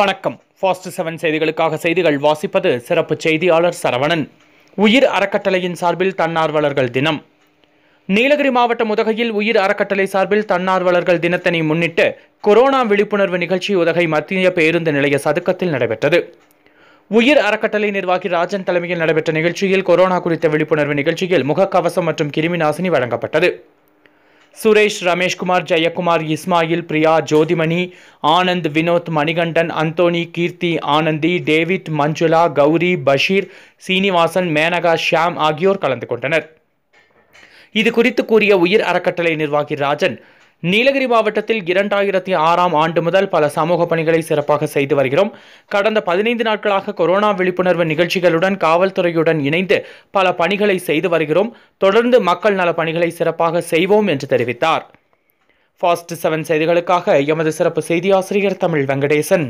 வணக்கம் fast seven செய்திகளுக்காக செய்திகள் வாசிப்பது சிறப்பு செய்தியாளர் சரவணன் உயிர் அறக்கட்டளையின் சார்பில் தன்னார்வலர்கள் தினம் நீலகிரி மாவட்டம் உதகையில் உயிர் அறக்கட்டளை சார்பில் தன்னார்வலர்கள் தினத்தினை முன்னிட்டு கொரோனா விழிப்புணர்வு நிகழ்ச்சி உதகை மத்திய பேருந்து நிலைய சதுக்கத்தில் நடைபெற்றது உயிர் அறக்கட்டளை நிர்வாகி ராஜன் தலைமையில் நடைபெற்ற நிகழ்ச்சியில் கொரோனா குறித்த விழிப்புணர்வு நிகழ்ச்சியில் முகக்கவசம் மற்றும் கிருமி நாசினி வழங்கப்பட்டது சுரேஷ் ரமேஷ்குமார் ஜெயக்குமார் இஸ்மாயில் பிரியா ஜோதிமணி ஆனந்த் வினோத் மணிகண்டன் அந்தோனி கீர்த்தி ஆனந்தி டேவிட் மஞ்சுளா கௌரி பஷீர் சீனிவாசன் மேனகா ஷியாம் ஆகியோர் கலந்து கொண்டனர் இது குறித்து கூறிய உயிர் அறக்கட்டளை நிர்வாகி ராஜன் நீலகிரி மாவட்டத்தில் இரண்டாயிரத்தி ஆறாம் ஆண்டு முதல் பல சமூக பணிகளை சிறப்பாக செய்து வருகிறோம் கடந்த பதினைந்து நாட்களாக கொரோனா விழிப்புணர்வு நிகழ்ச்சிகளுடன் காவல்துறையுடன் இணைந்து பல பணிகளை செய்து வருகிறோம் தொடர்ந்து மக்கள் நல பணிகளை சிறப்பாக செய்வோம் என்று தெரிவித்தார் ஃபாஸ்ட் செவன் செய்திகளுக்காக எமது சிறப்பு செய்தி ஆசிரியர் தமிழ் வெங்கடேசன்